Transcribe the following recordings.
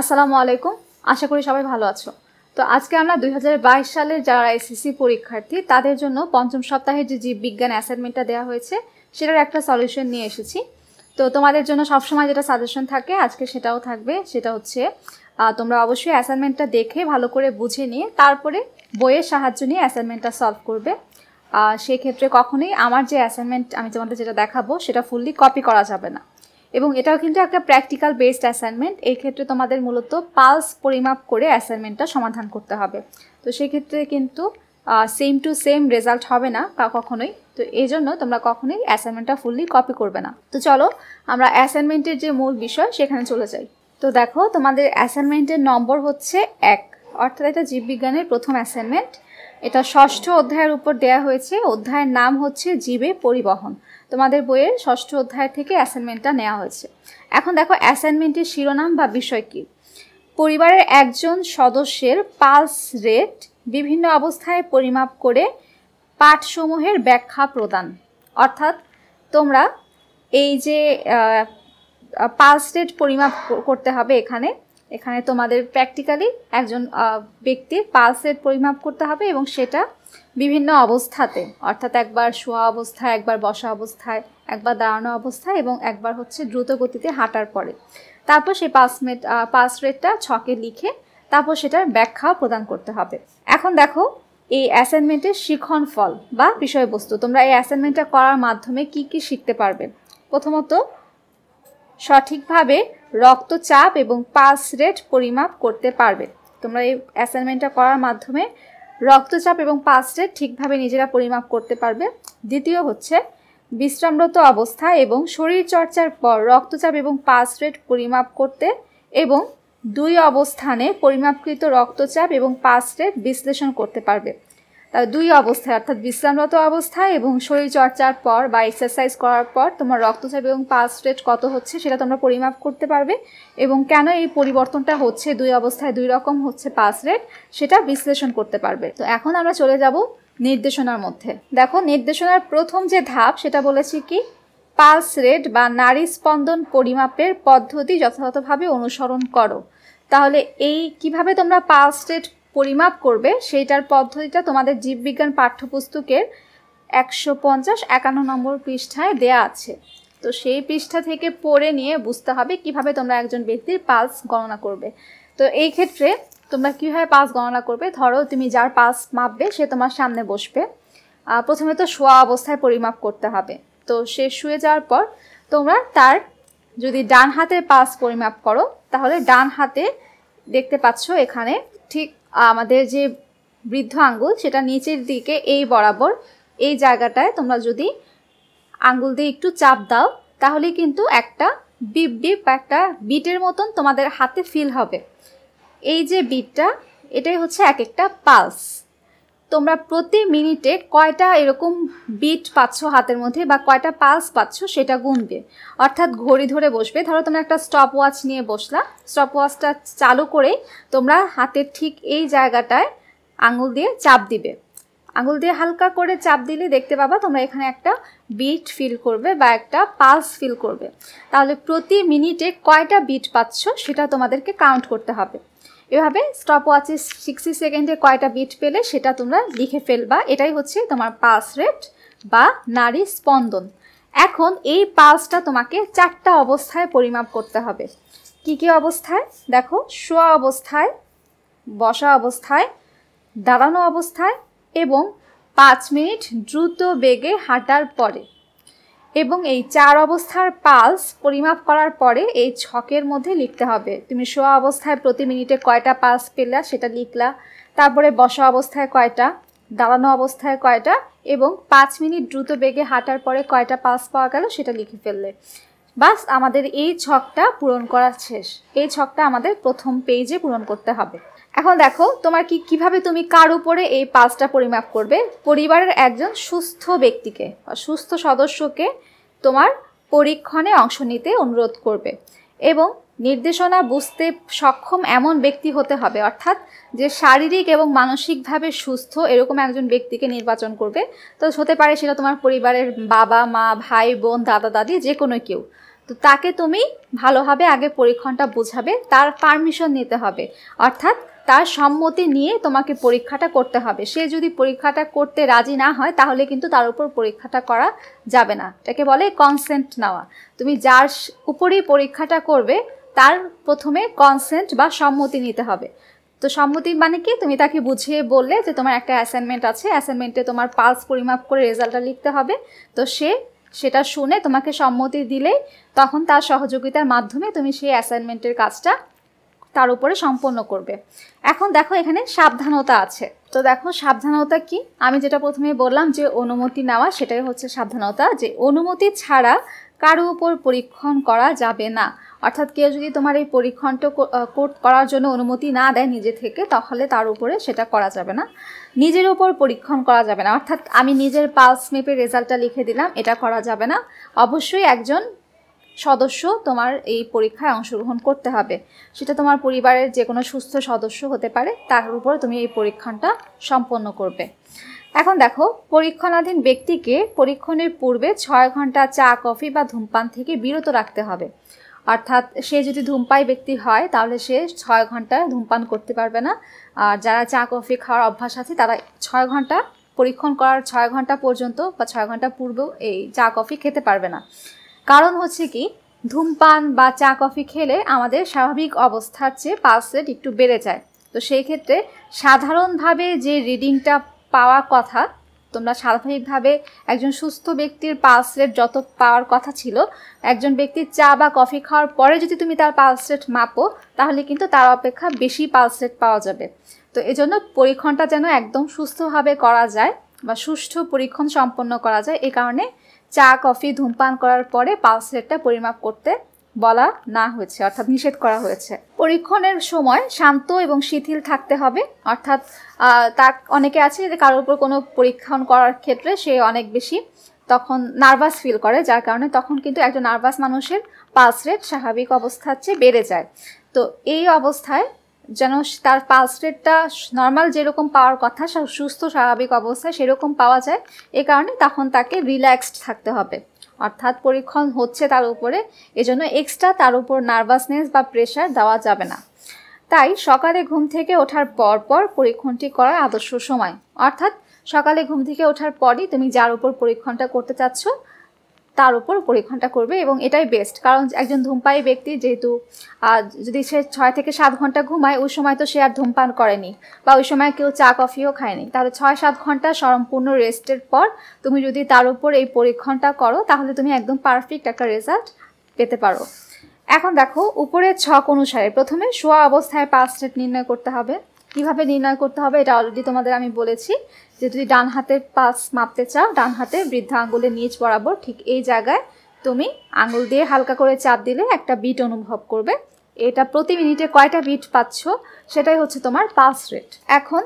আসসালামু আলাইকুম আশা করি সবাই ভালো আছো তো আজকে আমরা দুই সালের যারা এসএসসি পরীক্ষার্থী তাদের জন্য পঞ্চম সপ্তাহে যে জীববিজ্ঞান অ্যাসাইনমেন্টটা দেওয়া হয়েছে সেটার একটা সলিউশন নিয়ে এসেছি তো তোমাদের জন্য সবসময় যেটা সাজেশন থাকে আজকে সেটাও থাকবে সেটা হচ্ছে তোমরা অবশ্যই অ্যাসাইনমেন্টটা দেখে ভালো করে বুঝে নিয়ে তারপরে বইয়ের সাহায্য নিয়ে অ্যাসাইনমেন্টটা সলভ করবে সেক্ষেত্রে কখনোই আমার যে অ্যাসাইনমেন্ট আমি তোমাদের যেটা দেখাবো সেটা ফুললি কপি করা যাবে না এবং এটাও কিন্তু একটা প্র্যাকটিক্যাল বেসড অ্যাসাইনমেন্ট এই ক্ষেত্রে তোমাদের মূলত পালস পরিমাপ করে অ্যাসাইনমেন্টটা সমাধান করতে হবে তো সেক্ষেত্রে কিন্তু সেম টু সেম রেজাল্ট হবে না কখনোই তো এই জন্য তোমরা কখনোই অ্যাসাইনমেন্টটা ফুললি কপি করবে না তো চলো আমরা অ্যাসাইনমেন্টের যে মূল বিষয় সেখানে চলে যাই তো দেখো তোমাদের অ্যাসাইনমেন্টের নম্বর হচ্ছে এক অর্থাৎ এটা জীববিজ্ঞানের প্রথম অ্যাসাইনমেন্ট এটা ষষ্ঠ অধ্যায়ের উপর দেয়া হয়েছে অধ্যায়ের নাম হচ্ছে জীবে পরিবহন তোমাদের বইয়ের ষষ্ঠ অধ্যায় থেকে অ্যাসাইনমেন্টটা নেওয়া হয়েছে এখন দেখো অ্যাসাইনমেন্টের শিরোনাম বা বিষয় কী পরিবারের একজন সদস্যের পালস রেট বিভিন্ন অবস্থায় পরিমাপ করে পাঠসমূহের ব্যাখ্যা প্রদান অর্থাৎ তোমরা এই যে পালস রেট পরিমাপ করতে হবে এখানে এখানে তোমাদের প্র্যাকটিক্যালি একজন ব্যক্তির পালসের পরিমাপ করতে হবে এবং সেটা বিভিন্ন অবস্থাতে অর্থাৎ একবার শোয়া অবস্থায় একবার বসা অবস্থায় একবার দাঁড়ানো অবস্থায় এবং একবার হচ্ছে দ্রুত গতিতে হাঁটার পরে তারপর সেই পাস মেট পাস রেটটা ছকে লিখে তারপর সেটার ব্যাখ্যা প্রদান করতে হবে এখন দেখো এই অ্যাসাইনমেন্টের শিখন ফল বা বিষয়বস্তু তোমরা এই অ্যাসাইনমেন্টটা করার মাধ্যমে কি কি শিখতে পারবে প্রথমত সঠিকভাবে রক্তচাপ এবং পাস রেট পরিমাপ করতে পারবে তোমরা এই অ্যাসাইনমেন্টটা করার মাধ্যমে রক্তচাপ এবং পাস রেট ঠিকভাবে নিজেরা পরিমাপ করতে পারবে দ্বিতীয় হচ্ছে বিশ্রামরত অবস্থা এবং শরীরচর্চার পর রক্তচাপ এবং পাস রেট পরিমাপ করতে এবং দুই অবস্থানে পরিমাপকৃত রক্তচাপ এবং পাস রেট বিশ্লেষণ করতে পারবে দুই অবস্থায় অর্থাৎ বিশ্রামরত অবস্থায় এবং শরীর চর্চার পর বা এক্সারসাইজ করার পর তোমার রক্তচাপ এবং পালস রেট কত হচ্ছে সেটা তোমরা পরিমাপ করতে পারবে এবং কেন এই পরিবর্তনটা হচ্ছে দুই অবস্থায় দুই রকম হচ্ছে পালস রেট সেটা বিশ্লেষণ করতে পারবে তো এখন আমরা চলে যাব নির্দেশনার মধ্যে দেখো নির্দেশনার প্রথম যে ধাপ সেটা বলেছি কি পালস রেট বা নারী স্পন্দন পরিমাপের পদ্ধতি যথাযথভাবে অনুসরণ করো তাহলে এই কিভাবে তোমরা পালস রেট পরিমাপ করবে সেইটার পদ্ধতিটা তোমাদের জীববিজ্ঞান পাঠ্যপুস্তকের একশো পঞ্চাশ একান্ন নম্বর পৃষ্ঠায় দেয়া আছে তো সেই পৃষ্ঠা থেকে পড়ে নিয়ে বুঝতে হবে কিভাবে তোমরা একজন ব্যক্তির পালস গণনা করবে তো এই ক্ষেত্রে তোমরা কীভাবে পালস গণনা করবে ধরো তুমি যার পালস মাপবে সে তোমার সামনে বসবে প্রথমে তো শোয়া অবস্থায় পরিমাপ করতে হবে তো সে শুয়ে যাওয়ার পর তোমরা তার যদি ডান হাতের পালস পরিমাপ করো তাহলে ডান হাতে দেখতে পাচ্ছ এখানে ঠিক আমাদের যে বৃদ্ধ আঙ্গুল সেটা নিচের দিকে এই বরাবর এই জায়গাটায় তোমরা যদি আঙ্গুল দিয়ে একটু চাপ দাও তাহলে কিন্তু একটা বিপ বিপ একটা বিটের মতন তোমাদের হাতে ফিল হবে এই যে বিটটা এটাই হচ্ছে এক একটা পালস তোমরা প্রতি মিনিটে কয়টা এরকম বিট পাচ্ছ হাতের মধ্যে বা কয়টা পালস পাচ্ছ সেটা গুনবে অর্থাৎ ঘড়ি ধরে বসবে ধরো তোমরা একটা স্টপ ওয়াচ নিয়ে বসলা স্টপ ওয়াচটা চালু করে তোমরা হাতের ঠিক এই জায়গাটায় আঙুল দিয়ে চাপ দিবে আঙুল দিয়ে হালকা করে চাপ দিলে দেখতে পাবা তোমরা এখানে একটা বিট ফিল করবে বা একটা পালস ফিল করবে তাহলে প্রতি মিনিটে কয়টা বিট পাচ্ছ সেটা তোমাদেরকে কাউন্ট করতে হবে এভাবে স্টপ ওয়াচে সিক্সটি সেকেন্ডে কয়টা বিট পেলে সেটা তোমরা লিখে ফেলবা এটাই হচ্ছে তোমার পাস রেট বা নারী স্পন্দন এখন এই পালসটা তোমাকে চারটা অবস্থায় পরিমাপ করতে হবে কি কি অবস্থায় দেখো শোয়া অবস্থায় বসা অবস্থায় দাঁড়ানো অবস্থায় এবং পাঁচ মিনিট দ্রুত বেগে হাঁটার পরে এবং এই চার অবস্থার পালস পরিমাপ করার পরে এই ছকের মধ্যে লিখতে হবে তুমি শোয়া অবস্থায় প্রতি মিনিটে কয়টা পালস পেলা সেটা লিখলা তারপরে বসা অবস্থায় কয়টা দাঁড়ানো অবস্থায় কয়টা এবং পাঁচ মিনিট দ্রুত বেগে হাঁটার পরে কয়টা পালস পাওয়া গেল সেটা লিখে ফেললে বাস আমাদের এই ছকটা পূরণ করা শেষ এই ছকটা আমাদের প্রথম পেজে পূরণ করতে হবে এখন দেখো তোমার কি কিভাবে তুমি কার উপরে এই পাঁচটা পরিমাপ করবে পরিবারের একজন সুস্থ ব্যক্তিকে বা সুস্থ সদস্যকে তোমার পরীক্ষণে অংশ নিতে অনুরোধ করবে এবং নির্দেশনা বুঝতে সক্ষম এমন ব্যক্তি হতে হবে অর্থাৎ যে শারীরিক এবং মানসিকভাবে সুস্থ এরকম একজন ব্যক্তিকে নির্বাচন করবে তো হতে পারে সেটা তোমার পরিবারের বাবা মা ভাই বোন দাদা দাদি যে কোনো কেউ তো তাকে তুমি ভালোভাবে আগে পরীক্ষণটা বোঝাবে তার পারমিশন নিতে হবে অর্থাৎ তার সম্মতি নিয়ে তোমাকে পরীক্ষাটা করতে হবে সে যদি পরীক্ষাটা করতে রাজি না হয় তাহলে কিন্তু তার উপর পরীক্ষাটা করা যাবে না এটাকে বলে কনসেন্ট নেওয়া তুমি যার উপরেই পরীক্ষাটা করবে তার প্রথমে কনসেন্ট বা সম্মতি নিতে হবে তো সম্মতি মানে কি তুমি তাকে বুঝিয়ে বললে যে তোমার একটা অ্যাসাইনমেন্ট আছে অ্যাসাইনমেন্টে তোমার পালস পরিমাপ করে রেজাল্টটা লিখতে হবে তো সে সেটা শুনে তোমাকে সম্মতি দিলেই তখন তার সহযোগিতার মাধ্যমে তুমি সেই অ্যাসাইনমেন্টের কাজটা তার উপরে সম্পন্ন করবে এখন দেখো এখানে সাবধানতা আছে তো দেখো সাবধানতা কি আমি যেটা প্রথমে বললাম যে অনুমতি নেওয়া সেটাই হচ্ছে সাবধানতা যে অনুমতি ছাড়া কারো উপর পরীক্ষণ করা যাবে না অর্থাৎ কেউ যদি তোমার এই পরীক্ষণটা করার জন্য অনুমতি না দেয় নিজে থেকে তাহলে তার উপরে সেটা করা যাবে না নিজের উপর পরীক্ষণ করা যাবে না অর্থাৎ আমি নিজের পালস মেপে রেজাল্টটা লিখে দিলাম এটা করা যাবে না অবশ্যই একজন সদস্য তোমার এই পরীক্ষায় অংশগ্রহণ করতে হবে সেটা তোমার পরিবারের যে কোনো সুস্থ সদস্য হতে পারে তার উপরে তুমি এই পরীক্ষণটা সম্পন্ন করবে এখন দেখো পরীক্ষণাধীন ব্যক্তিকে পরীক্ষণের পূর্বে ছয় ঘন্টা চা কফি বা ধূমপান থেকে বিরত রাখতে হবে অর্থাৎ সে যদি ধূমপাই ব্যক্তি হয় তাহলে সে ছয় ঘন্টা ধূমপান করতে পারবে না আর যারা চা কফি খাওয়ার অভ্যাস আছে তারা ছয় ঘন্টা পরীক্ষণ করার ছয় ঘন্টা পর্যন্ত বা ছয় ঘন্টা পূর্বেও এই চা কফি খেতে পারবে না কারণ হচ্ছে কি ধূমপান বা চা কফি খেলে আমাদের স্বাভাবিক অবস্থার চেয়ে পালস রেট একটু বেড়ে যায় তো সেই ক্ষেত্রে সাধারণভাবে যে রিডিংটা পাওয়া কথা তোমরা স্বাভাবিকভাবে একজন সুস্থ ব্যক্তির পালস রেট যত পাওয়ার কথা ছিল একজন ব্যক্তির চা বা কফি খাওয়ার পরে যদি তুমি তার পালস রেট মাপো তাহলে কিন্তু তার অপেক্ষা বেশি পালস রেট পাওয়া যাবে তো এজন্য পরীক্ষণটা যেন একদম সুস্থভাবে করা যায় বা সুষ্ঠু পরীক্ষণ সম্পন্ন করা যায় এ কারণে চা কফি ধূমপান করার পরে পালসেটটা রেটটা পরিমাপ করতে বলা না হয়েছে অর্থাৎ নিষেধ করা হয়েছে পরীক্ষণের সময় শান্ত এবং শিথিল থাকতে হবে অর্থাৎ তা অনেকে আছে যে কারোর উপর কোনো পরীক্ষণ করার ক্ষেত্রে সে অনেক বেশি তখন নার্ভাস ফিল করে যার কারণে তখন কিন্তু একজন নার্ভাস মানুষের পালস রেট স্বাভাবিক অবস্থার চেয়ে বেড়ে যায় তো এই অবস্থায় যেন তার পালস রেটটা নর্মাল যেরকম পাওয়ার কথা সুস্থ স্বাভাবিক অবস্থায় সেরকম পাওয়া যায় এ কারণে তখন তাকে রিল্যাক্সড থাকতে হবে অর্থাৎ পরীক্ষণ হচ্ছে তার উপরে এজন্য এক্সট্রা তার উপর নার্ভাসনেস বা প্রেশার দেওয়া যাবে না তাই সকালে ঘুম থেকে ওঠার পর পর পরীক্ষণটি করার আদর্শ সময় অর্থাৎ সকালে ঘুম থেকে ওঠার পরই তুমি যার উপর পরীক্ষণটা করতে চাচ্ছ তার উপর পরীক্ষণটা করবে এবং এটাই বেস্ট কারণ একজন ধূমপায়ী ব্যক্তি যেহেতু যদি সে ছয় থেকে সাত ঘন্টা ঘুমায় ওই সময় তো সে আর ধূমপান করেনি বা ওই সময় কেউ চা কফিও খায়নি তাহলে ছয় সাত ঘন্টা সম্পূর্ণ রেস্টের পর তুমি যদি তার উপর এই পরীক্ষণটা করো তাহলে তুমি একদম পারফেক্ট একটা রেজাল্ট পেতে পারো এখন দেখো উপরের ছক অনুসারে প্রথমে শোয়া অবস্থায় পাঁচ স্টেট নির্ণয় করতে হবে কিভাবে নির্ণয় করতে হবে এটা অলরেডি তোমাদের আমি বলেছি যে যদি ডান হাতের পাস মাপতে চাও ডান হাতে বৃদ্ধা আঙ্গুলের নিচ বরাবর ঠিক এই জায়গায় তুমি আঙুল দিয়ে হালকা করে চাপ দিলে একটা বিট অনুভব করবে এটা প্রতি মিনিটে কয়টা বিট পাচ্ছ সেটাই হচ্ছে তোমার পাস রেট এখন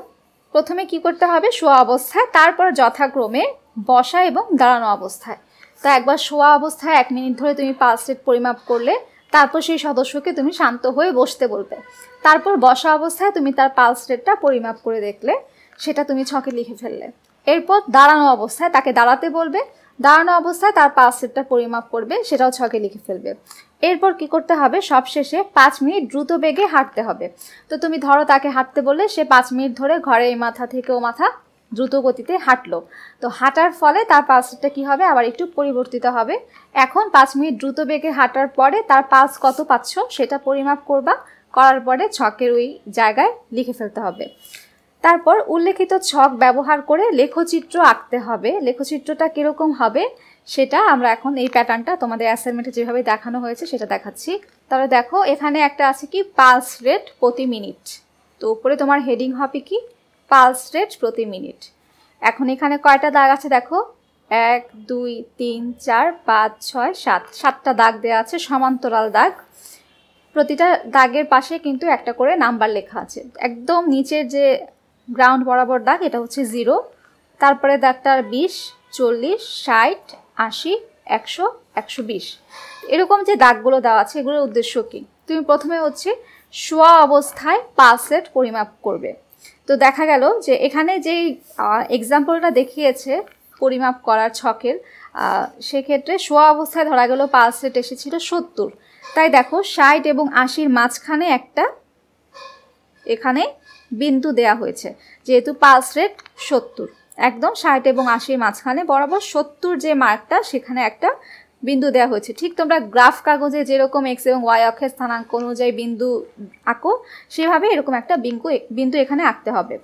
প্রথমে কি করতে হবে শোয়া অবস্থায় তারপর যথাক্রমে বসা এবং দাঁড়ানো অবস্থায় তা একবার শোয়া অবস্থায় এক মিনিট ধরে তুমি পাস রেট পরিমাপ করলে তারপর সেই সদস্যকে তুমি শান্ত হয়ে বসতে বলবে তারপর বসা অবস্থায় তুমি তার পালস রেটটা পরিমাপ করে দেখলে সেটা তুমি ছকে লিখে ফেললে এরপর দাঁড়ানো অবস্থায় তাকে দাঁড়াতে বলবে দাঁড়ানো অবস্থায় তার পালস রেটটা পরিমাপ করবে সেটাও ছকে লিখে ফেলবে এরপর কি করতে হবে সবশেষে পাঁচ মিনিট দ্রুত বেগে হাঁটতে হবে তো তুমি ধরো তাকে হাঁটতে বললে সে পাঁচ মিনিট ধরে ঘরে এই মাথা থেকে ও মাথা দ্রুত গতিতে হাঁটলো তো হাঁটার ফলে তার পালসটা কি হবে আবার একটু পরিবর্তিত হবে এখন পাঁচ মিনিট দ্রুত বেগে হাঁটার পরে তার পালস কত পাচ্ছ সেটা পরিমাপ করবা করার পরে ছকের ওই জায়গায় লিখে ফেলতে হবে তারপর উল্লেখিত ছক ব্যবহার করে লেখচিত্র আঁকতে হবে লেখচিত্রটা কীরকম হবে সেটা আমরা এখন এই প্যাটার্নটা তোমাদের অ্যাসাইনমেন্টে যেভাবে দেখানো হয়েছে সেটা দেখাচ্ছি তাহলে দেখো এখানে একটা আছে কি পালস রেট প্রতি মিনিট তো উপরে তোমার হেডিং হবে কি পালস রেট প্রতি মিনিট এখন এখানে কয়টা দাগ আছে দেখো এক দুই তিন চার পাঁচ ছয় সাত সাতটা দাগ দেওয়া আছে সমান্তরাল দাগ প্রতিটা দাগের পাশে কিন্তু একটা করে নাম্বার লেখা আছে একদম নিচের যে গ্রাউন্ড বরাবর দাগ এটা হচ্ছে জিরো তারপরে দাগটা বিশ চল্লিশ ষাট আশি একশো একশো বিশ এরকম যে দাগগুলো দেওয়া আছে এগুলোর উদ্দেশ্য কী তুমি প্রথমে হচ্ছে শোয়া অবস্থায় পালসেট পরিমাপ করবে তো দেখা গেল যে এখানে যে এক্সাম্পলটা দেখিয়েছে পরিমাপ করার ছকের সেক্ষেত্রে শোয়া অবস্থায় ধরা গেল পালস রেট এসেছিল সত্তর তাই দেখো ষাট এবং আশির মাঝখানে একটা এখানে বিন্দু দেয়া হয়েছে যেহেতু পালস রেট সত্তর একদম ষাট এবং আশির মাঝখানে বরাবর সত্তর যে মার্কটা সেখানে একটা বিন্দু দেওয়া হয়েছে ঠিক তোমরা গ্রাফ কাগজে যেরকম এক্স এবং ওয়াই অক্ষের স্থানাঙ্ক অনুযায়ী বিন্দু আঁকো সেভাবে এরকম একটা বিঙ্কু বিন্দু এখানে আঁকতে হবে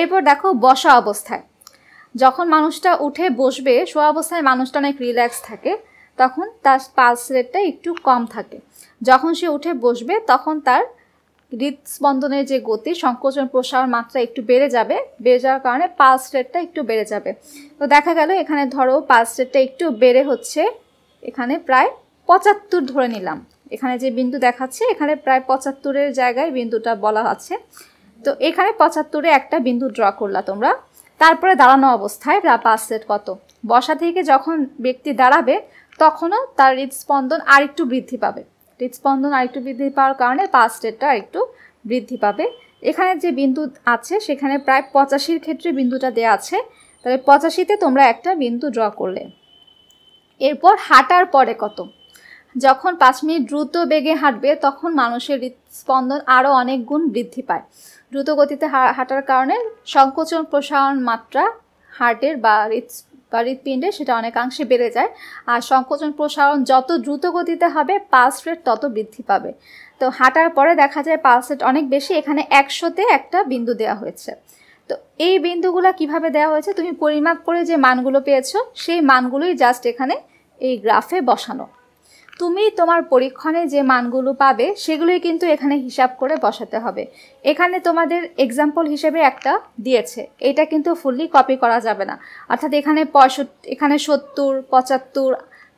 এরপর দেখো বসা অবস্থায় যখন মানুষটা উঠে বসবে শোয়া অবস্থায় মানুষটা অনেক রিল্যাক্স থাকে তখন তার পালস রেটটা একটু কম থাকে যখন সে উঠে বসবে তখন তার হৃদস্পন্দনের যে গতি সংকোচন প্রসারণ মাত্রা একটু বেড়ে যাবে বেড়ে যাওয়ার কারণে পালস রেটটা একটু বেড়ে যাবে তো দেখা গেল এখানে ধরো পালস রেটটা একটু বেড়ে হচ্ছে এখানে প্রায় পঁচাত্তর ধরে নিলাম এখানে যে বিন্দু দেখাচ্ছে এখানে প্রায় পঁচাত্তরের জায়গায় বিন্দুটা বলা আছে তো এখানে পঁচাত্তরে একটা বিন্দু ড্র করলা তোমরা তারপরে দাঁড়ানো অবস্থায় পাস সেট কত বসা থেকে যখন ব্যক্তি দাঁড়াবে তখনও তার হৃদস্পন্দন আরেকটু বৃদ্ধি পাবে হৃদস্পন্দন আরেকটু বৃদ্ধি পাওয়ার কারণে পাস রেটটা আরেকটু বৃদ্ধি পাবে এখানে যে বিন্দু আছে সেখানে প্রায় পঁচাশির ক্ষেত্রে বিন্দুটা দেওয়া আছে তাহলে পঁচাশিতে তোমরা একটা বিন্দু ড্র করলে এরপর হাঁটার পরে কত যখন পাঁচ মিনিট দ্রুত বেগে হাঁটবে তখন মানুষের হৃদস্পন্দন আরও অনেক গুণ বৃদ্ধি পায় দ্রুত গতিতে হাঁটার কারণে সংকোচন প্রসারণ মাত্রা হার্টের বা হৃদ বা হৃৎপিণ্ডে সেটা অনেকাংশে বেড়ে যায় আর সংকোচন প্রসারণ যত দ্রুত গতিতে হবে পালস রেট তত বৃদ্ধি পাবে তো হাঁটার পরে দেখা যায় পালস রেট অনেক বেশি এখানে একশোতে একটা বিন্দু দেওয়া হয়েছে তো এই বিন্দুগুলো কিভাবে দেওয়া হয়েছে তুমি পরিমাপ করে যে মানগুলো পেয়েছো সেই মানগুলোই জাস্ট এখানে এই গ্রাফে বসানো তুমি তোমার পরীক্ষণে যে মানগুলো পাবে সেগুলোই কিন্তু এখানে হিসাব করে বসাতে হবে এখানে তোমাদের এক্সাম্পল হিসেবে একটা দিয়েছে এটা কিন্তু ফুললি কপি করা যাবে না অর্থাৎ এখানে পঁয়ষট্টি এখানে সত্তর পঁচাত্তর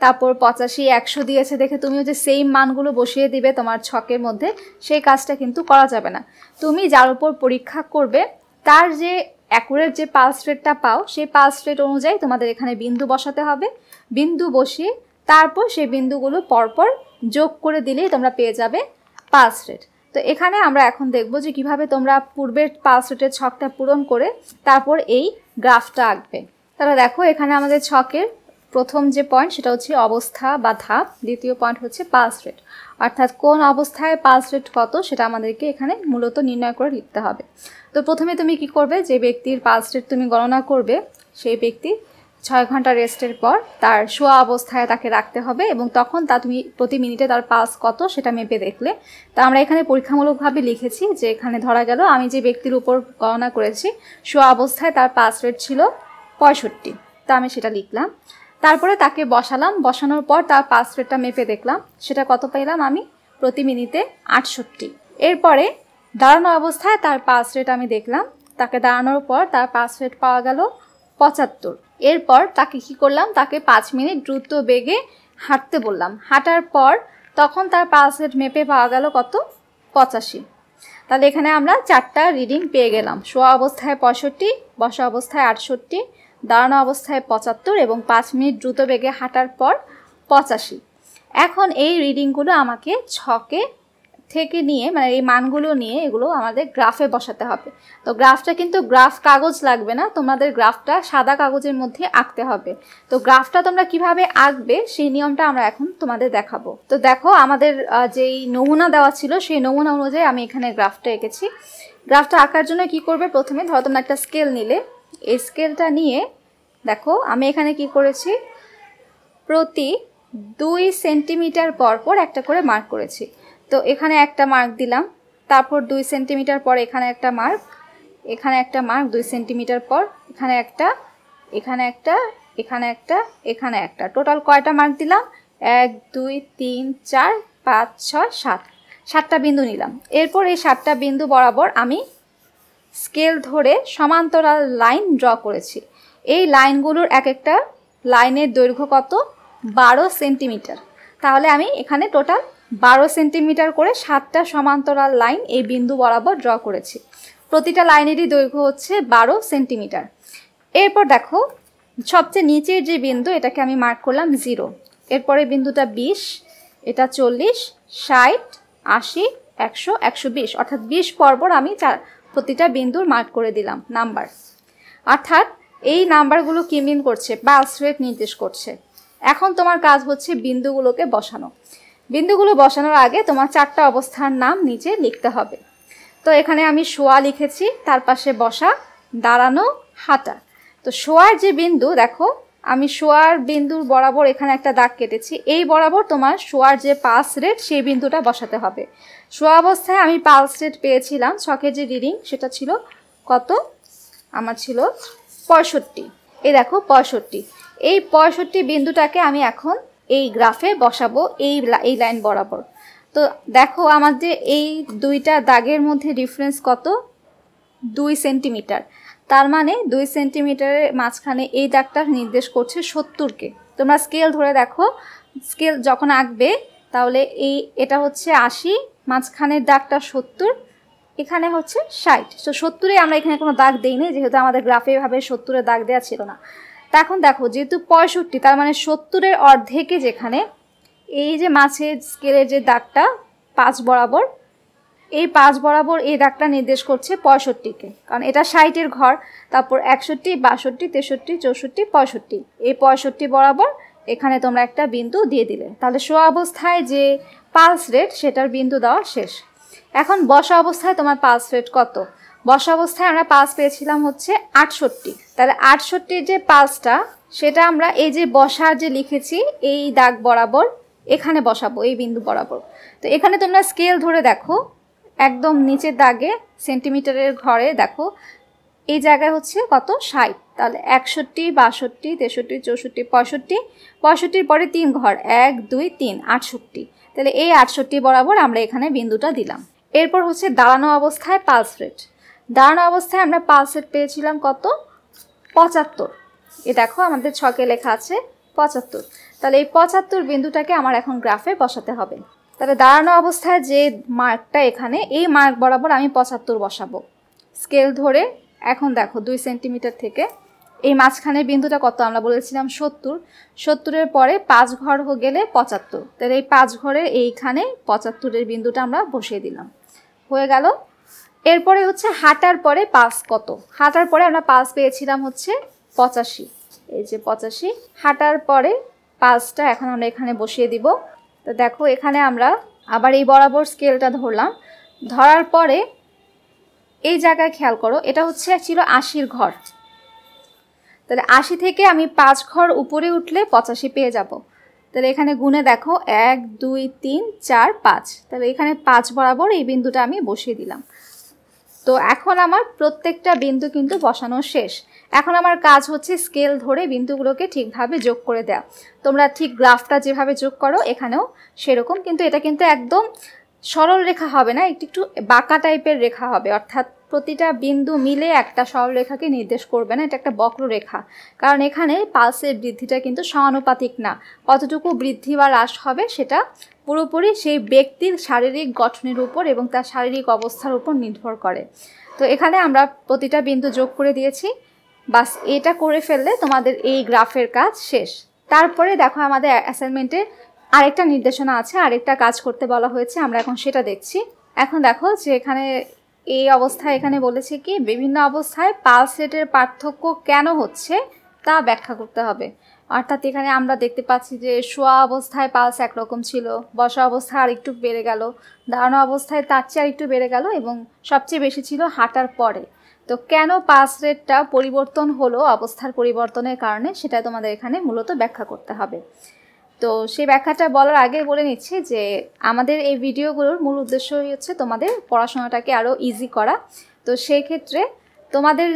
তারপর পঁচাশি একশো দিয়েছে দেখে তুমিও যে সেম মানগুলো বসিয়ে দিবে তোমার ছকের মধ্যে সেই কাজটা কিন্তু করা যাবে না তুমি যার উপর পরীক্ষা করবে তার যে অ্যাকুরেট যে পালস রেটটা পাও সেই পালস রেট অনুযায়ী তোমাদের এখানে বিন্দু বসাতে হবে বিন্দু বসিয়ে তারপর সেই বিন্দুগুলো পরপর যোগ করে দিলেই তোমরা পেয়ে যাবে পালস রেট তো এখানে আমরা এখন দেখব যে কিভাবে তোমরা পূর্বের পালস রেটের ছকটা পূরণ করে তারপর এই গ্রাফটা আঁকবে তাহলে দেখো এখানে আমাদের ছকের প্রথম যে পয়েন্ট সেটা হচ্ছে অবস্থা বা ধাপ দ্বিতীয় পয়েন্ট হচ্ছে পালস রেট অর্থাৎ কোন অবস্থায় পালস রেট কত সেটা আমাদেরকে এখানে মূলত নির্ণয় করে লিখতে হবে তো প্রথমে তুমি কি করবে যে ব্যক্তির পালস রেট তুমি গণনা করবে সেই ব্যক্তি ছয় ঘন্টা রেস্টের পর তার শোয়া অবস্থায় তাকে রাখতে হবে এবং তখন তা তুমি প্রতি মিনিটে তার পাস কত সেটা মেপে দেখলে তা আমরা এখানে পরীক্ষামূলকভাবে লিখেছি যে এখানে ধরা গেল আমি যে ব্যক্তির উপর গণনা করেছি শোয়া অবস্থায় তার পাস রেট ছিল পঁয়ষট্টি তা আমি সেটা লিখলাম তারপরে তাকে বসালাম বসানোর পর তার পাস রেটটা মেপে দেখলাম সেটা কত পেলাম আমি প্রতি মিনিটে আটষট্টি এরপরে দাঁড়ানো অবস্থায় তার পাস রেট আমি দেখলাম তাকে দাঁড়ানোর পর তার পাস রেট পাওয়া গেল পঁচাত্তর এরপর তাকে কি করলাম তাকে পাঁচ মিনিট দ্রুত বেগে হাঁটতে বললাম হাঁটার পর তখন তার পাস রেট মেপে পাওয়া গেল কত পঁচাশি তাহলে এখানে আমরা চারটা রিডিং পেয়ে গেলাম শোয়া অবস্থায় পঁয়ষট্টি বসা অবস্থায় আটষট্টি দাঁড়ানো অবস্থায় পঁচাত্তর এবং পাঁচ মিনিট দ্রুত বেগে হাঁটার পর পঁচাশি এখন এই রিডিংগুলো আমাকে ছকে থেকে নিয়ে মানে এই মানগুলো নিয়ে এগুলো আমাদের গ্রাফে বসাতে হবে তো গ্রাফটা কিন্তু গ্রাফ কাগজ লাগবে না তোমাদের গ্রাফটা সাদা কাগজের মধ্যে আঁকতে হবে তো গ্রাফটা তোমরা কিভাবে আঁকবে সেই নিয়মটা আমরা এখন তোমাদের দেখাবো তো দেখো আমাদের যেই নমুনা দেওয়া ছিল সেই নমুনা অনুযায়ী আমি এখানে গ্রাফটা এঁকেছি গ্রাফটা আঁকার জন্য কি করবে প্রথমে ধরো তোমরা একটা স্কেল নিলে স্কেলটা নিয়ে দেখো আমি এখানে কি করেছি প্রতি দুই সেন্টিমিটার পর পর একটা করে মার্ক করেছি তো এখানে একটা মার্ক দিলাম তারপর দুই সেন্টিমিটার পর এখানে একটা মার্ক এখানে একটা মার্ক দুই সেন্টিমিটার পর এখানে একটা এখানে একটা এখানে একটা এখানে একটা টোটাল কয়টা মার্ক দিলাম এক দুই তিন চার পাঁচ ছয় সাত সাতটা বিন্দু নিলাম এরপর এই সাতটা বিন্দু বরাবর আমি স্কেল ধরে সমান্তরাল লাইন ড্র করেছি এই লাইনগুলোর এক একটা লাইনের দৈর্ঘ্য কত বারো সেন্টিমিটার তাহলে আমি এখানে টোটাল বারো সেন্টিমিটার করে সাতটা সমান্তরাল লাইন এই বিন্দু বরাবর ড্র করেছি প্রতিটা লাইনেরই দৈর্ঘ্য হচ্ছে বারো সেন্টিমিটার এরপর দেখো সবচেয়ে নিচের যে বিন্দু এটাকে আমি মার্ক করলাম জিরো এরপরে বিন্দুটা বিশ এটা চল্লিশ ষাট আশি একশো একশো বিশ অর্থাৎ বিশ পরপর আমি চার প্রতিটা বিন্দুর মার্ক করে দিলাম নাম্বার অর্থাৎ এই নাম্বারগুলো কি মিন করছে পালস রেট নির্দেশ করছে এখন তোমার কাজ হচ্ছে বিন্দুগুলোকে বসানো বিন্দুগুলো বসানোর আগে তোমার চারটা অবস্থার নাম নিচে লিখতে হবে তো এখানে আমি শোয়া লিখেছি তার পাশে বসা দাঁড়ানো হাঁটা তো শোয়ার যে বিন্দু দেখো আমি শোয়ার বিন্দুর বরাবর এখানে একটা দাগ কেটেছি এই বরাবর তোমার শোয়ার যে পালস রেট সেই বিন্দুটা বসাতে হবে শোয়া অবস্থায় আমি পালস রেট পেয়েছিলাম শখের যে রিডিং সেটা ছিল কত আমার ছিল পঁয়ষট্টি এই দেখো পঁয়ষট্টি এই পঁয়ষট্টি বিন্দুটাকে আমি এখন এই গ্রাফে বসাবো এই এই লাইন বরাবর তো দেখো আমাদের এই দুইটা দাগের মধ্যে ডিফারেন্স কত দুই সেন্টিমিটার তার মানে দুই সেন্টিমিটারের মাঝখানে এই দাগটা নির্দেশ করছে সত্তরকে তোমরা স্কেল ধরে দেখো স্কেল যখন আঁকবে তাহলে এই এটা হচ্ছে আশি মাঝখানের দাগটা সত্তর এখানে হচ্ছে ষাট তো সত্তরে আমরা এখানে কোনো দাগ দিইনি যেহেতু আমাদের গ্রাফে এভাবে সত্তরের দাগ দেওয়া ছিল না তা এখন দেখো যেহেতু পঁয়ষট্টি তার মানে সত্তরের অর্ধেকে যেখানে এই যে মাছের স্কেলের যে দাগটা পাঁচ বরাবর এই পাঁচ বরাবর এই দাগটা নির্দেশ করছে পঁয়ষট্টিকে কারণ এটা ষাটের ঘর তারপর একষট্টি বাষট্টি তেষট্টি চৌষট্টি পঁয়ষট্টি এই পঁয়ষট্টি বরাবর এখানে তোমরা একটা বিন্দু দিয়ে দিলে তাহলে শোয়া অবস্থায় যে পালস রেট সেটার বিন্দু দেওয়া শেষ এখন বসা অবস্থায় তোমার পালস রেট কত বসা অবস্থায় আমরা পালস পেয়েছিলাম হচ্ছে আটষট্টি তাহলে আটষট্টির যে পালসটা সেটা আমরা এই যে বসার যে লিখেছি এই দাগ বরাবর এখানে বসাবো এই বিন্দু বরাবর তো এখানে তোমরা স্কেল ধরে দেখো একদম নিচে দাগে সেন্টিমিটারের ঘরে দেখো এই জায়গায় হচ্ছে কত ষাট তাহলে একষট্টি বাষট্টি তেষট্টি চৌষট্টি পঁয়ষট্টি পঁয়ষট্টির পরে তিন ঘর এক দুই তিন আটষট্টি তাহলে এই আটষট্টি বরাবর আমরা এখানে বিন্দুটা দিলাম এরপর হচ্ছে দাঁড়ানো অবস্থায় পালস রেট দাঁড়ানো অবস্থায় আমরা পালস রেট পেয়েছিলাম কত পঁচাত্তর এ দেখো আমাদের ছকে লেখা আছে পঁচাত্তর তাহলে এই পঁচাত্তর বিন্দুটাকে আমার এখন গ্রাফে বসাতে হবে তাহলে দাঁড়ানো অবস্থায় যে মার্কটা এখানে এই মার্ক বরাবর আমি পঁচাত্তর বসাবো স্কেল ধরে এখন দেখো দুই সেন্টিমিটার থেকে এই মাঝখানের বিন্দুটা কত আমরা বলেছিলাম সত্তর সত্তরের পরে পাঁচ ঘর গেলে পঁচাত্তর তাহলে এই পাঁচ ঘরের এইখানে পঁচাত্তরের বিন্দুটা আমরা বসিয়ে দিলাম হয়ে গেল এরপরে হচ্ছে হাঁটার পরে পাস কত হাঁটার পরে আমরা পাস পেয়েছিলাম হচ্ছে পঁচাশি এই যে পঁচাশি হাঁটার পরে পাঁচটা এখন আমরা এখানে বসিয়ে দিব তো দেখো এখানে আমরা আবার এই বরাবর স্কেলটা ধরলাম ধরার পরে এই জায়গায় খেয়াল করো এটা হচ্ছে ছিল আশির ঘর তাহলে আশি থেকে আমি পাঁচ ঘর উপরে উঠলে পঁচাশি পেয়ে যাব তাহলে এখানে গুনে দেখো এক দুই তিন চার পাঁচ তাহলে এখানে পাঁচ বরাবর এই বিন্দুটা আমি বসিয়ে দিলাম তো এখন আমার প্রত্যেকটা বিন্দু কিন্তু বসানো শেষ এখন আমার কাজ হচ্ছে স্কেল ধরে বিন্দুগুলোকে ঠিকভাবে যোগ করে দেওয়া তোমরা ঠিক গ্রাফটা যেভাবে যোগ করো এখানেও সেরকম কিন্তু এটা কিন্তু একদম সরল রেখা হবে না একটু একটু বাঁকা টাইপের রেখা হবে অর্থাৎ প্রতিটা বিন্দু মিলে একটা সরল রেখাকে নির্দেশ করবে না এটা একটা বক্র রেখা কারণ এখানে পালসের বৃদ্ধিটা কিন্তু সমানুপাতিক না কতটুকু বৃদ্ধি বা হ্রাস হবে সেটা পুরোপুরি সেই ব্যক্তির শারীরিক গঠনের উপর এবং তার শারীরিক অবস্থার উপর নির্ভর করে তো এখানে আমরা প্রতিটা বিন্দু যোগ করে দিয়েছি বাস এটা করে ফেললে তোমাদের এই গ্রাফের কাজ শেষ তারপরে দেখো আমাদের অ্যাসাইনমেন্টে আরেকটা নির্দেশনা আছে আরেকটা কাজ করতে বলা হয়েছে আমরা এখন সেটা দেখছি এখন দেখো যে এখানে এই অবস্থায় এখানে বলেছে কি বিভিন্ন অবস্থায় পালস রেটের পার্থক্য কেন হচ্ছে তা ব্যাখ্যা করতে হবে অর্থাৎ এখানে আমরা দেখতে পাচ্ছি যে শোয়া অবস্থায় পালস একরকম ছিল বসা অবস্থায় আর একটু বেড়ে গেল দাঁড়ানো অবস্থায় তার চেয়ে আর একটু বেড়ে গেল এবং সবচেয়ে বেশি ছিল হাঁটার পরে তো কেন পাস রেটটা পরিবর্তন হলো অবস্থার পরিবর্তনের কারণে সেটা তোমাদের এখানে মূলত ব্যাখ্যা করতে হবে তো সেই ব্যাখ্যাটা বলার আগে বলে নিচ্ছি যে আমাদের এই ভিডিওগুলোর মূল উদ্দেশ্যই হচ্ছে তোমাদের পড়াশোনাটাকে আরও ইজি করা তো সেই ক্ষেত্রে তোমাদের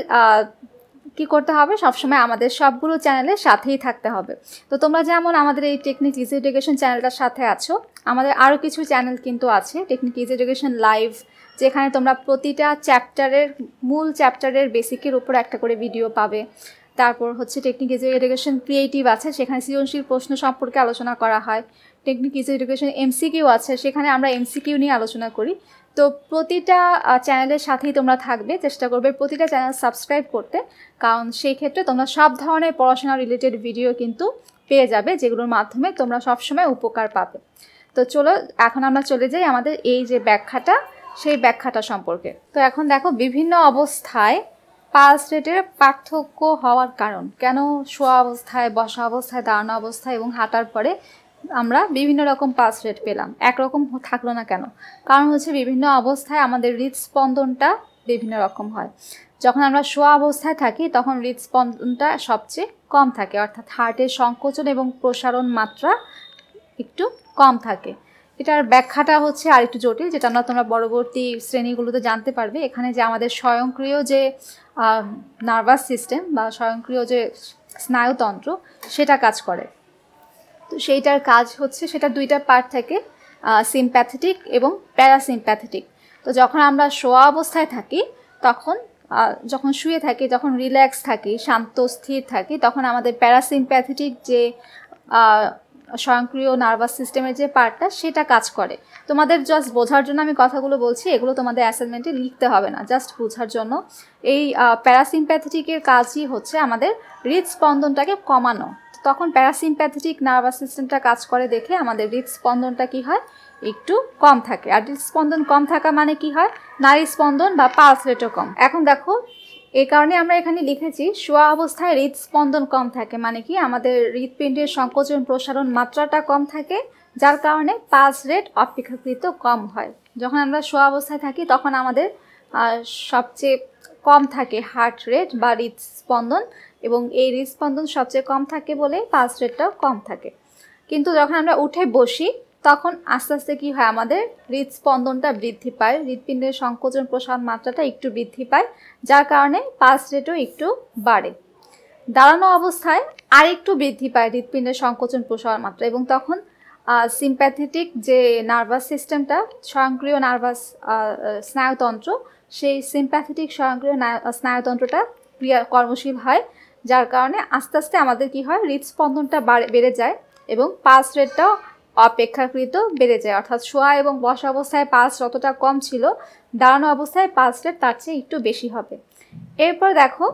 কি করতে হবে সবসময় আমাদের সবগুলো চ্যানেলের সাথেই থাকতে হবে তো তোমরা যেমন আমাদের এই টেকনিক ইজি এডুকেশন চ্যানেলটার সাথে আছো আমাদের আরও কিছু চ্যানেল কিন্তু আছে টেকনিক ইজি এডুকেশন লাইভ যেখানে তোমরা প্রতিটা চ্যাপ্টারের মূল চ্যাপ্টারের বেসিকের উপর একটা করে ভিডিও পাবে তারপর হচ্ছে টেকনিক ইজ এডুকেশন ক্রিয়েটিভ আছে সেখানে সৃজনশীল প্রশ্ন সম্পর্কে আলোচনা করা হয় টেকনিক ইজ এডুকেশন এমসিকিউ আছে সেখানে আমরা এমসিকিউ নিয়ে আলোচনা করি তো প্রতিটা চ্যানেলের সাথেই তোমরা থাকবে চেষ্টা করবে প্রতিটা চ্যানেল সাবস্ক্রাইব করতে কারণ সেই ক্ষেত্রে তোমরা সব ধরনের পড়াশোনা রিলেটেড ভিডিও কিন্তু পেয়ে যাবে যেগুলোর মাধ্যমে তোমরা সবসময় উপকার পাবে তো চলো এখন আমরা চলে যাই আমাদের এই যে ব্যাখ্যাটা সেই ব্যাখ্যাটা সম্পর্কে তো এখন দেখো বিভিন্ন অবস্থায় পালস রেটের পার্থক্য হওয়ার কারণ কেন শোয়া অবস্থায় বসা অবস্থায় দাঁড়ানো অবস্থায় এবং হাঁটার পরে আমরা বিভিন্ন রকম পালস রেট পেলাম একরকম থাকলো না কেন কারণ হচ্ছে বিভিন্ন অবস্থায় আমাদের হৃদস্পন্দনটা বিভিন্ন রকম হয় যখন আমরা শোয়া অবস্থায় থাকি তখন হৃদস্পন্দনটা সবচেয়ে কম থাকে অর্থাৎ হার্টের সংকোচন এবং প্রসারণ মাত্রা একটু কম থাকে এটার ব্যাখ্যাটা হচ্ছে আর একটু জটিল যেটা আমরা তোমরা পরবর্তী শ্রেণীগুলোতে জানতে পারবে এখানে যে আমাদের স্বয়ংক্রিয় যে নার্ভাস সিস্টেম বা স্বয়ংক্রিয় যে স্নায়ুতন্ত্র সেটা কাজ করে তো সেইটার কাজ হচ্ছে সেটা দুইটা পার্ট থাকে সিম্প্যাথেটিক এবং প্যারাসিম্প্যাথেটিক তো যখন আমরা শোয়া অবস্থায় থাকি তখন যখন শুয়ে থাকি যখন রিল্যাক্স থাকি শান্ত স্থির থাকি তখন আমাদের প্যারাসিম্প্যাথেটিক যে স্বয়ংক্রিয় নার্ভাস সিস্টেমের যে পার্টটা সেটা কাজ করে তোমাদের জাস্ট বোঝার জন্য আমি কথাগুলো বলছি এগুলো তোমাদের অ্যাসাইনমেন্টে লিখতে হবে না জাস্ট বোঝার জন্য এই প্যারাসিম্প্যাথেটিকের কাজই হচ্ছে আমাদের হৃদস্পন্দনটাকে কমানো তখন প্যারাসিম্প্যাথেটিক নার্ভাস সিস্টেমটা কাজ করে দেখে আমাদের হৃদস্পন্দনটা কী হয় একটু কম থাকে আর হৃদস্পন্দন কম থাকা মানে কি হয় নারী স্পন্দন বা পালস রেটও কম এখন দেখো এই কারণে আমরা এখানে লিখেছি শোয়া অবস্থায় হৃদস্পন্দন কম থাকে মানে কি আমাদের হৃদপিণ্ডের সংকোচন প্রসারণ মাত্রাটা কম থাকে যার কারণে পাস রেট অপেক্ষাকৃত কম হয় যখন আমরা শোয়া অবস্থায় থাকি তখন আমাদের সবচেয়ে কম থাকে হার্ট রেট বা হৃৎস্পন্দন এবং এই হৃদস্পন্দন সবচেয়ে কম থাকে বলে পাস রেটটাও কম থাকে কিন্তু যখন আমরা উঠে বসি তখন আস্তে আস্তে কী হয় আমাদের হৃদস্পন্দনটা বৃদ্ধি পায় হৃদপিণ্ডের সংকোচন প্রসার মাত্রাটা একটু বৃদ্ধি পায় যার কারণে পাস রেটও একটু বাড়ে দাঁড়ানো অবস্থায় আর একটু বৃদ্ধি পায় হৃদপিণ্ডের সংকোচন প্রসার মাত্রা এবং তখন সিম্প্যাথেটিক যে নার্ভাস সিস্টেমটা স্বয়ংক্রিয় নার্ভাস স্নায়ুতন্ত্র সেই সিম্প্যাথেটিক স্বয়ংক্রিয় স্নায়ুতন্ত্রটা ক্রিয়া কর্মশীল হয় যার কারণে আস্তে আস্তে আমাদের কি হয় হৃদস্পন্দনটা বেড়ে যায় এবং পাস রেটটাও অপেক্ষাকৃত বেড়ে যায় অর্থাৎ শোয়া এবং বসা অবস্থায় পালস যতটা কম ছিল দাঁড়ানো অবস্থায় পালস তার চেয়ে একটু বেশি হবে এরপর দেখো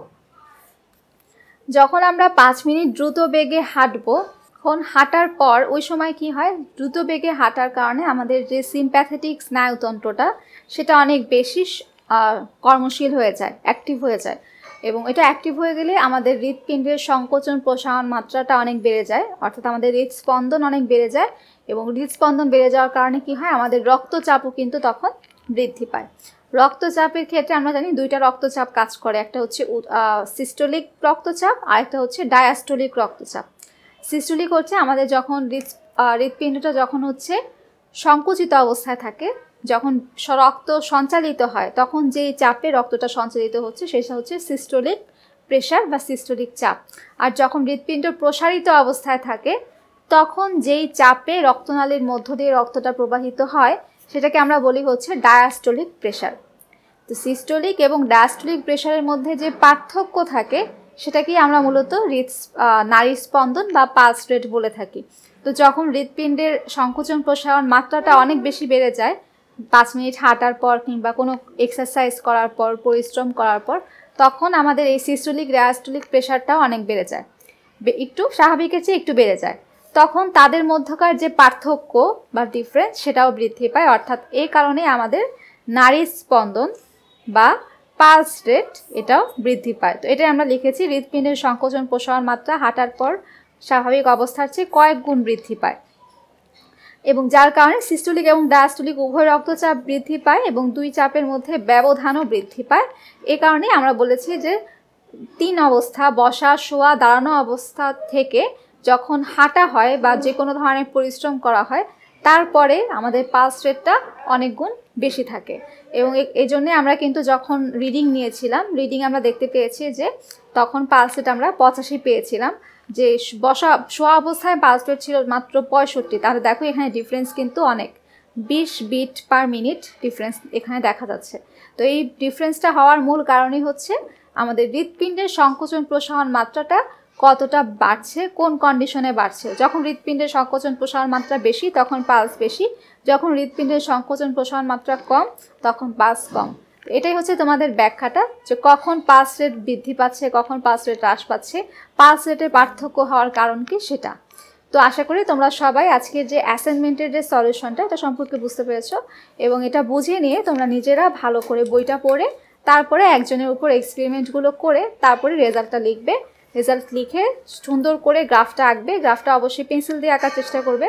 যখন আমরা পাঁচ মিনিট দ্রুত বেগে হাঁটবো তখন হাঁটার পর ওই সময় কি হয় দ্রুত বেগে হাঁটার কারণে আমাদের যে সিম্প্যাথেটিক স্নায়ুতন্ত্রটা সেটা অনেক বেশি কর্মশীল হয়ে যায় অ্যাক্টিভ হয়ে যায় এবং এটা অ্যাক্টিভ হয়ে গেলে আমাদের হৃৎপিণ্ডের সংকোচন প্রসারণ মাত্রাটা অনেক বেড়ে যায় অর্থাৎ আমাদের হৃদস্পন্দন অনেক বেড়ে যায় এবং হৃদস্পন্দন বেড়ে যাওয়ার কারণে কি হয় আমাদের রক্তচাপও কিন্তু তখন বৃদ্ধি পায় রক্তচাপের ক্ষেত্রে আমরা জানি দুইটা রক্তচাপ কাজ করে একটা হচ্ছে সিস্টোলিক রক্তচাপ আর একটা হচ্ছে ডায়াস্টোলিক রক্তচাপ সিস্টোলিক হচ্ছে আমাদের যখন হৃদ হৃৎপিণ্ডটা যখন হচ্ছে সংকুচিত অবস্থায় থাকে যখন রক্ত সঞ্চালিত হয় তখন যে চাপে রক্তটা সঞ্চালিত হচ্ছে সেটা হচ্ছে সিস্টোলিক প্রেশার বা সিস্টোলিক চাপ আর যখন হৃৎপিণ্ড প্রসারিত অবস্থায় থাকে তখন যেই চাপে রক্তনালীর মধ্য দিয়ে রক্তটা প্রবাহিত হয় সেটাকে আমরা বলি হচ্ছে ডায়াস্টোলিক প্রেশার তো সিস্টোলিক এবং ডায়াস্টোলিক প্রেশারের মধ্যে যে পার্থক্য থাকে সেটাকেই আমরা মূলত হৃদ নারী স্পন্দন বা পালস রেট বলে থাকি তো যখন হৃৎপিণ্ডের সংকোচন প্রসারণ মাত্রাটা অনেক বেশি বেড়ে যায় পাঁচ মিনিট হাঁটার পর কিংবা কোনো এক্সারসাইজ করার পর পরিশ্রম করার পর তখন আমাদের এই সিস্টোলিক রেয়াস্টোলিক প্রেশারটাও অনেক বেড়ে যায় একটু স্বাভাবিকের চেয়ে একটু বেড়ে যায় তখন তাদের মধ্যকার যে পার্থক্য বা ডিফারেন্স সেটাও বৃদ্ধি পায় অর্থাৎ এই কারণে আমাদের নারী স্পন্দন বা পালস রেট এটাও বৃদ্ধি পায় তো এটাই আমরা লিখেছি হৃদপিণ্ডের সংকোচন প্রসারণ মাত্রা হাঁটার পর স্বাভাবিক অবস্থার চেয়ে কয়েক গুণ বৃদ্ধি পায় এবং যার কারণে সিস্টোলিক এবং ডায়াস্টোলিক উভয় রক্তচাপ বৃদ্ধি পায় এবং দুই চাপের মধ্যে ব্যবধানও বৃদ্ধি পায় এ কারণে আমরা বলেছি যে তিন অবস্থা বসা শোয়া দাঁড়ানো অবস্থা থেকে যখন হাঁটা হয় বা যে কোনো ধরনের পরিশ্রম করা হয় তারপরে আমাদের পালস রেটটা অনেক গুণ বেশি থাকে এবং এই জন্যে আমরা কিন্তু যখন রিডিং নিয়েছিলাম রিডিং আমরা দেখতে পেয়েছি যে তখন পালস রেট আমরা পঁচাশি পেয়েছিলাম যে বসা শোয়া অবস্থায় বাস রেট ছিল মাত্র পঁয়ষট্টি তাহলে দেখো এখানে ডিফারেন্স কিন্তু অনেক বিশ বিট পার মিনিট ডিফারেন্স এখানে দেখা যাচ্ছে তো এই ডিফারেন্সটা হওয়ার মূল কারণই হচ্ছে আমাদের হৃৎপিণ্ডের সংকোচন প্রসারণ মাত্রাটা কতটা বাড়ছে কোন কন্ডিশনে বাড়ছে যখন হৃৎপিণ্ডের সংকোচন প্রসারণ মাত্রা বেশি তখন পালস বেশি যখন হৃৎপিণ্ডের সংকোচন প্রসারণ মাত্রা কম তখন পালস কম এটাই হচ্ছে তোমাদের ব্যাখ্যাটা যে কখন পাস রেট বৃদ্ধি পাচ্ছে কখন পাস রেট হ্রাস পাচ্ছে পাস রেটের পার্থক্য হওয়ার কারণ কি সেটা তো আশা করি তোমরা সবাই আজকের যে অ্যাসাইনমেন্টের যে সলিউশনটা এটা সম্পর্কে বুঝতে পেরেছ এবং এটা বুঝে নিয়ে তোমরা নিজেরা ভালো করে বইটা পড়ে তারপরে একজনের উপর এক্সপেরিমেন্টগুলো করে তারপরে রেজাল্টটা লিখবে রেজাল্ট লিখে সুন্দর করে গ্রাফটা আঁকবে গ্রাফটা অবশ্যই পেন্সিল দিয়ে আঁকার চেষ্টা করবে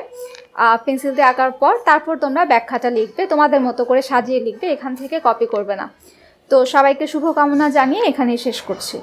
পেন্সিল দিয়ে আঁকার পর তারপর তোমরা ব্যাখ্যাটা লিখবে তোমাদের মতো করে সাজিয়ে লিখবে এখান থেকে কপি করবে না তো সবাইকে শুভকামনা জানিয়ে এখানেই শেষ করছি